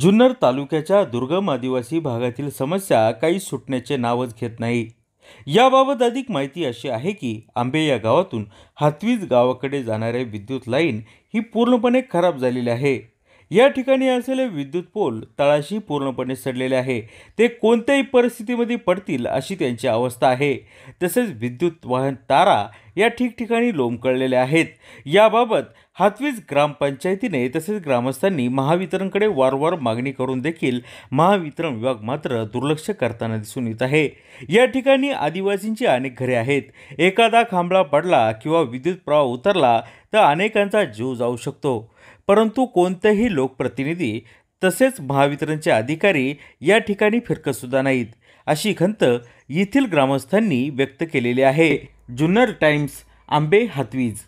जुन्नर तालुक्याच्या दुर्गम आदिवासी भागातील समस्या काही सुटण्याचे नावच घेत नाही याबाबत अधिक माहिती अशी आहे की आंबे या गावातून हातवीज गावाकडे जाणारे विद्युत लाईन ही पूर्णपणे खराब झालेली आहे या ठिकाणी असलेले विद्युत पोल तळाशी पूर्णपणे सडलेले आहे ते कोणत्याही परिस्थितीमध्ये पडतील अशी त्यांची अवस्था आहे तसेच विद्युत वाहन तारा या ठिकठिकाणी लोंबकळलेल्या आहेत याबाबत हातवीज ग्रामपंचायतीने तसेच ग्रामस्थांनी महावितरणकडे वारंवार मागणी करून देखील महावितरण विभाग मात्र दुर्लक्ष करताना दिसून येत आहे या ठिकाणी आदिवासींची अनेक घरे आहेत एखादा खांबळा पडला किंवा विद्युत प्रवाह उतरला तर अनेकांचा जीव जाऊ शकतो परंतु कोणतेही लोकप्रतिनिधी तसेच महावितरणचे अधिकारी या ठिकाणी फिरकतसुद्धा नाहीत अशी खंत येथील ग्रामस्थांनी व्यक्त केलेली आहे जुन्नर टाइम्स आंबे हातवीज